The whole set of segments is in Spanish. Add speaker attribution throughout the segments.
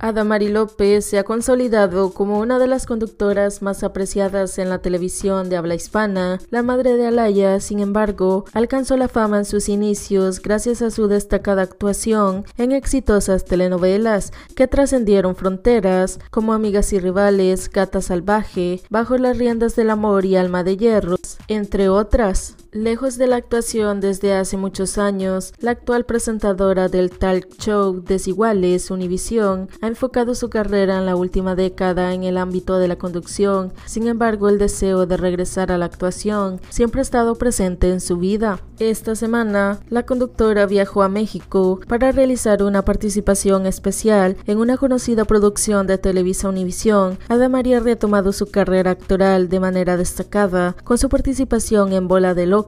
Speaker 1: Adamari López se ha consolidado como una de las conductoras más apreciadas en la televisión de habla hispana. La madre de Alaya, sin embargo, alcanzó la fama en sus inicios gracias a su destacada actuación en exitosas telenovelas que trascendieron fronteras, como Amigas y Rivales, Gata Salvaje, Bajo las riendas del amor y Alma de Hierro, entre otras. Lejos de la actuación desde hace muchos años, la actual presentadora del talk show Desiguales Univisión ha enfocado su carrera en la última década en el ámbito de la conducción. Sin embargo, el deseo de regresar a la actuación siempre ha estado presente en su vida. Esta semana, la conductora viajó a México para realizar una participación especial en una conocida producción de Televisa Univisión. María ha retomado su carrera actoral de manera destacada con su participación en Bola de Loco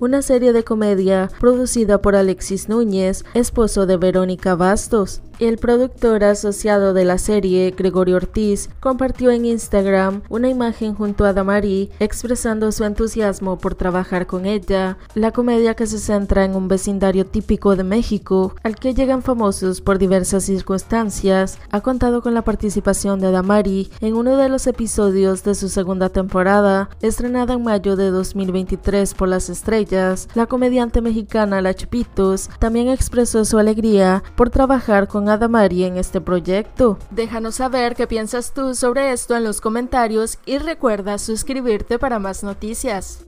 Speaker 1: una serie de comedia producida por Alexis Núñez, esposo de Verónica Bastos. El productor asociado de la serie, Gregorio Ortiz, compartió en Instagram una imagen junto a Damari expresando su entusiasmo por trabajar con ella, la comedia que se centra en un vecindario típico de México, al que llegan famosos por diversas circunstancias, ha contado con la participación de Damari en uno de los episodios de su segunda temporada, estrenada en mayo de 2023 por las estrellas, la comediante mexicana La Chupitos también expresó su alegría por trabajar con Adamari en este proyecto. Déjanos saber qué piensas tú sobre esto en los comentarios y recuerda suscribirte para más noticias.